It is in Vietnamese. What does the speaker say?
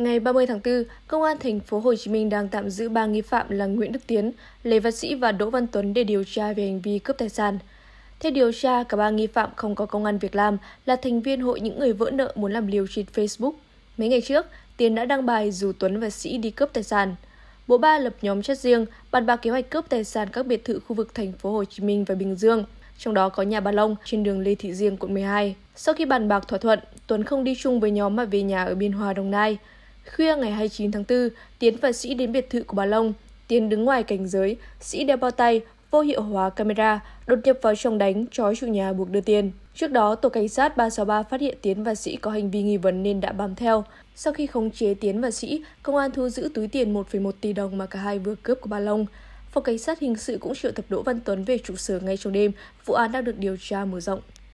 Ngày 30 tháng 4, Công an thành phố Hồ Chí Minh đang tạm giữ ba nghi phạm là Nguyễn Đức Tiến, Lê Văn Sĩ và Đỗ Văn Tuấn để điều tra về hành vi cướp tài sản. Theo điều tra, cả ba nghi phạm không có công an việc làm, là thành viên hội những người vỡ nợ muốn làm liều trên Facebook. Mấy ngày trước, Tiến đã đăng bài dù Tuấn và Sĩ đi cướp tài sản. Bộ ba lập nhóm chất riêng, bàn bạc kế hoạch cướp tài sản các biệt thự khu vực thành phố Hồ Chí Minh và Bình Dương trong đó có nhà Bà Long trên đường Lê Thị Diên, quận 12. Sau khi bàn bạc thỏa thuận, Tuấn không đi chung với nhóm mà về nhà ở Biên Hòa, Đồng Nai. Khuya ngày 29 tháng 4, Tiến và Sĩ đến biệt thự của bà Long. Tiến đứng ngoài cảnh giới, Sĩ đeo bao tay, vô hiệu hóa camera, đột nhập vào trong đánh, trói chủ nhà buộc đưa tiền. Trước đó, tổ cảnh sát 363 phát hiện Tiến và Sĩ có hành vi nghi vấn nên đã bám theo. Sau khi khống chế Tiến và Sĩ, công an thu giữ túi tiền 1,1 tỷ đồng mà cả hai vừa cướp của bà Long. Phòng cảnh sát hình sự cũng triệu tập Đỗ Văn Tuấn về trụ sở ngay trong đêm, vụ án đang được điều tra mở rộng.